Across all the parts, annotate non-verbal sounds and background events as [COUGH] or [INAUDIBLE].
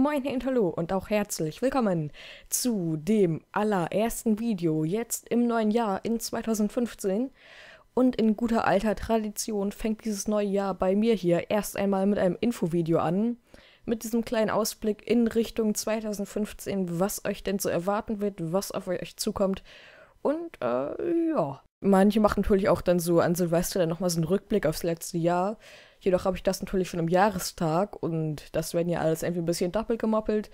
Moin und hallo und auch herzlich willkommen zu dem allerersten Video jetzt im neuen Jahr in 2015. Und in guter alter Tradition fängt dieses neue Jahr bei mir hier erst einmal mit einem Infovideo an. Mit diesem kleinen Ausblick in Richtung 2015, was euch denn so erwarten wird, was auf euch zukommt. Und äh, ja, Manche machen natürlich auch dann so an Silvester dann nochmal so einen Rückblick aufs letzte Jahr. Jedoch habe ich das natürlich schon am Jahrestag und das werden ja alles irgendwie ein bisschen doppelt gemoppelt.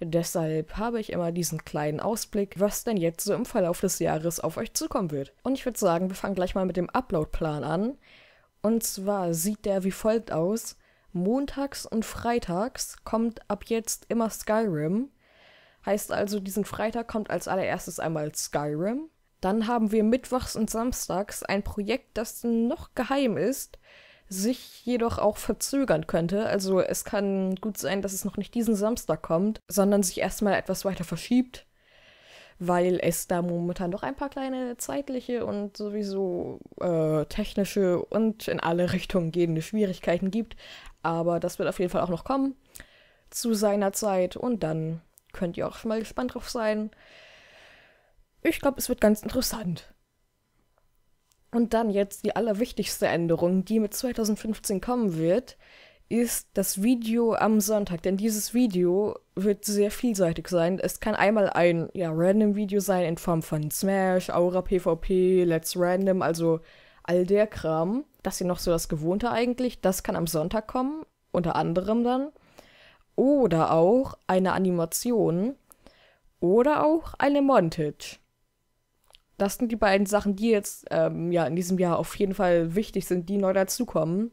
Deshalb habe ich immer diesen kleinen Ausblick, was denn jetzt so im Verlauf des Jahres auf euch zukommen wird. Und ich würde sagen, wir fangen gleich mal mit dem Upload-Plan an. Und zwar sieht der wie folgt aus. Montags und Freitags kommt ab jetzt immer Skyrim. Heißt also, diesen Freitag kommt als allererstes einmal Skyrim. Dann haben wir mittwochs und samstags ein Projekt, das noch geheim ist, sich jedoch auch verzögern könnte. Also es kann gut sein, dass es noch nicht diesen Samstag kommt, sondern sich erstmal etwas weiter verschiebt, weil es da momentan noch ein paar kleine zeitliche und sowieso äh, technische und in alle [LAUGHS] Richtungen gehende Schwierigkeiten gibt. Aber das wird auf jeden Fall auch noch kommen zu seiner Zeit und dann könnt ihr auch schon mal gespannt drauf sein. Ich glaube, es wird ganz interessant. Und dann jetzt die allerwichtigste Änderung, die mit 2015 kommen wird, ist das Video am Sonntag. Denn dieses Video wird sehr vielseitig sein. Es kann einmal ein ja, random Video sein in Form von Smash, Aura PvP, Let's Random, also all der Kram. Das hier noch so das Gewohnte eigentlich. Das kann am Sonntag kommen, unter anderem dann. Oder auch eine Animation. Oder auch eine Montage das sind die beiden Sachen, die jetzt ähm, ja in diesem Jahr auf jeden Fall wichtig sind, die neu dazukommen.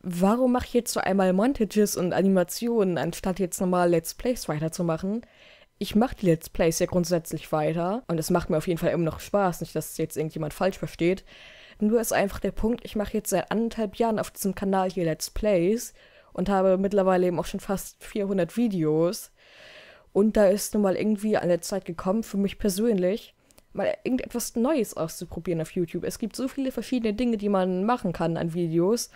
Warum mache ich jetzt so einmal Montages und Animationen, anstatt jetzt nochmal Let's Plays weiterzumachen? Ich mache die Let's Plays ja grundsätzlich weiter und es macht mir auf jeden Fall immer noch Spaß, nicht, dass jetzt irgendjemand falsch versteht. Nur ist einfach der Punkt, ich mache jetzt seit anderthalb Jahren auf diesem Kanal hier Let's Plays und habe mittlerweile eben auch schon fast 400 Videos. Und da ist nun mal irgendwie an der Zeit gekommen für mich persönlich, mal irgendetwas Neues auszuprobieren auf YouTube. Es gibt so viele verschiedene Dinge, die man machen kann an Videos.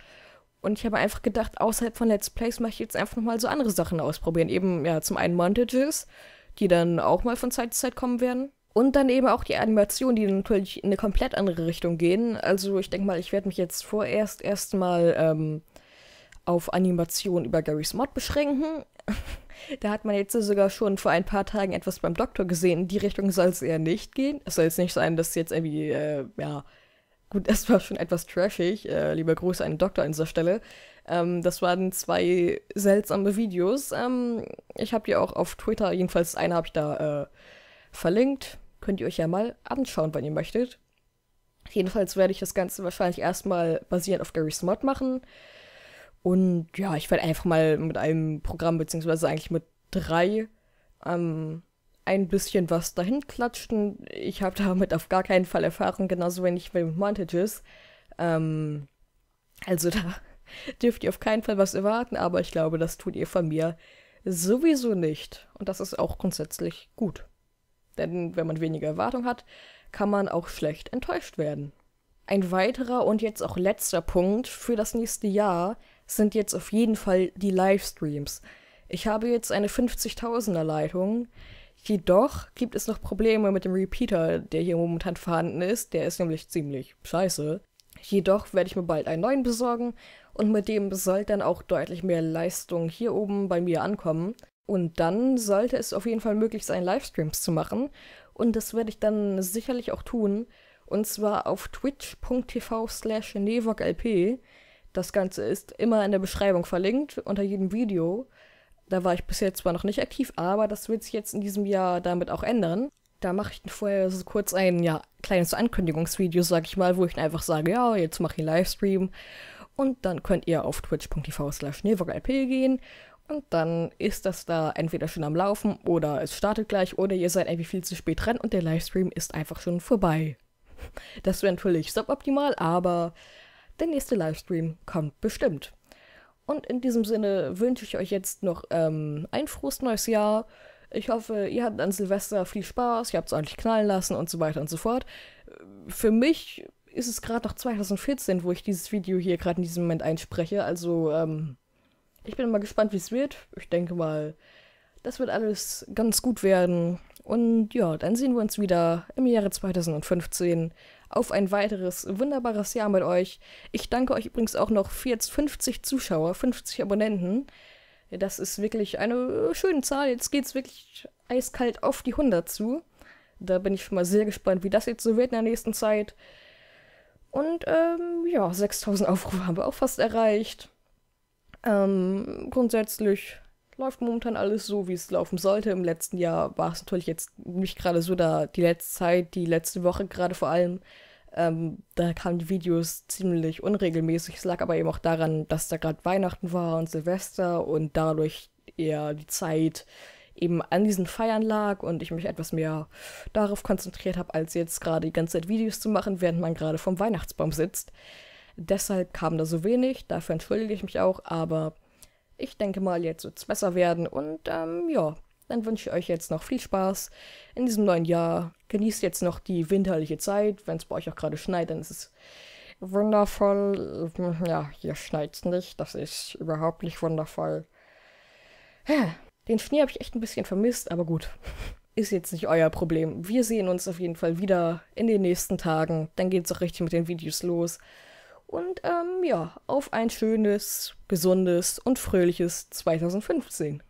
Und ich habe einfach gedacht, außerhalb von Let's Plays möchte ich jetzt einfach mal so andere Sachen ausprobieren. Eben, ja, zum einen Montages, die dann auch mal von Zeit zu Zeit kommen werden. Und dann eben auch die Animationen, die natürlich in eine komplett andere Richtung gehen. Also ich denke mal, ich werde mich jetzt vorerst erstmal ähm, auf Animationen über Garry's Mod beschränken. [LAUGHS] Da hat man jetzt sogar schon vor ein paar Tagen etwas beim Doktor gesehen. In die Richtung soll es eher nicht gehen. Es soll jetzt nicht sein, dass jetzt irgendwie, äh, ja, gut, [LAUGHS] das war schon etwas trashig. Äh, lieber Grüße an den Doktor an dieser Stelle. Ähm, das waren zwei seltsame Videos. Ähm, ich habe die auch auf Twitter, jedenfalls eine habe ich da äh, verlinkt. Könnt ihr euch ja mal anschauen, wenn ihr möchtet. Jedenfalls werde ich das Ganze wahrscheinlich erstmal basierend auf Gary's Mod machen. Und ja, ich werde einfach mal mit einem Programm, beziehungsweise eigentlich mit drei, ähm, ein bisschen was dahin klatschen. Ich habe damit auf gar keinen Fall Erfahrung, genauso wenig mit Montages. Ähm, also da [LAUGHS] dürft ihr auf keinen Fall was erwarten, aber ich glaube, das tut ihr von mir sowieso nicht. Und das ist auch grundsätzlich gut. Denn wenn man weniger Erwartung hat, kann man auch schlecht enttäuscht werden. Ein weiterer und jetzt auch letzter Punkt für das nächste Jahr sind jetzt auf jeden Fall die Livestreams. Ich habe jetzt eine 50.000er Leitung. Jedoch gibt es noch Probleme mit dem Repeater, der hier momentan vorhanden ist. Der ist nämlich ziemlich scheiße. Jedoch werde ich mir bald einen neuen besorgen und mit dem soll dann auch deutlich mehr Leistung hier oben bei mir ankommen. Und dann sollte es auf jeden Fall möglich sein, Livestreams zu machen. Und das werde ich dann sicherlich auch tun. Und zwar auf twitch.tv slash nevoglp. Das Ganze ist immer in der Beschreibung verlinkt, unter jedem Video. Da war ich bisher zwar noch nicht aktiv, aber das wird sich jetzt in diesem Jahr damit auch ändern. Da mache ich vorher so kurz ein, ja, kleines Ankündigungsvideo, sag ich mal, wo ich einfach sage, ja, jetzt mache ich einen Livestream. Und dann könnt ihr auf twitch.tv slash gehen und dann ist das da entweder schon am Laufen oder es startet gleich oder ihr seid irgendwie viel zu spät dran und der Livestream ist einfach schon vorbei. Das wäre natürlich suboptimal, aber der nächste Livestream kommt bestimmt. Und in diesem Sinne wünsche ich euch jetzt noch ähm, ein frohes neues Jahr. Ich hoffe, ihr hattet an Silvester viel Spaß, ihr habt es ordentlich knallen lassen und so weiter und so fort. Für mich ist es gerade noch 2014, wo ich dieses Video hier gerade in diesem Moment einspreche. Also, ähm, ich bin mal gespannt, wie es wird. Ich denke mal, das wird alles ganz gut werden. Und ja, dann sehen wir uns wieder im Jahre 2015 auf ein weiteres wunderbares Jahr mit euch. Ich danke euch übrigens auch noch für jetzt 50 Zuschauer, 50 Abonnenten. Das ist wirklich eine schöne Zahl. Jetzt geht's wirklich eiskalt auf die 100 zu. Da bin ich schon mal sehr gespannt, wie das jetzt so wird in der nächsten Zeit. Und ähm, ja, 6000 Aufrufe haben wir auch fast erreicht. Ähm, grundsätzlich läuft momentan alles so, wie es laufen sollte. Im letzten Jahr war es natürlich jetzt nicht gerade so, da die letzte Zeit, die letzte Woche gerade vor allem, ähm, da kamen die Videos ziemlich unregelmäßig. Es lag aber eben auch daran, dass da gerade Weihnachten war und Silvester und dadurch eher die Zeit eben an diesen Feiern lag und ich mich etwas mehr darauf konzentriert habe, als jetzt gerade die ganze Zeit Videos zu machen, während man gerade vom Weihnachtsbaum sitzt. Deshalb kam da so wenig, dafür entschuldige ich mich auch, aber ich denke mal, jetzt wird es besser werden und ähm, ja, dann wünsche ich euch jetzt noch viel Spaß in diesem neuen Jahr. Genießt jetzt noch die winterliche Zeit. Wenn es bei euch auch gerade schneit, dann ist es wundervoll. Ja, hier schneit es nicht. Das ist überhaupt nicht wundervoll. den Schnee habe ich echt ein bisschen vermisst, aber gut. [LAUGHS] Ist jetzt nicht euer Problem. Wir sehen uns auf jeden Fall wieder in den nächsten Tagen. Dann geht es auch richtig mit den Videos los. Und ähm, ja, auf ein schönes, gesundes und fröhliches 2015.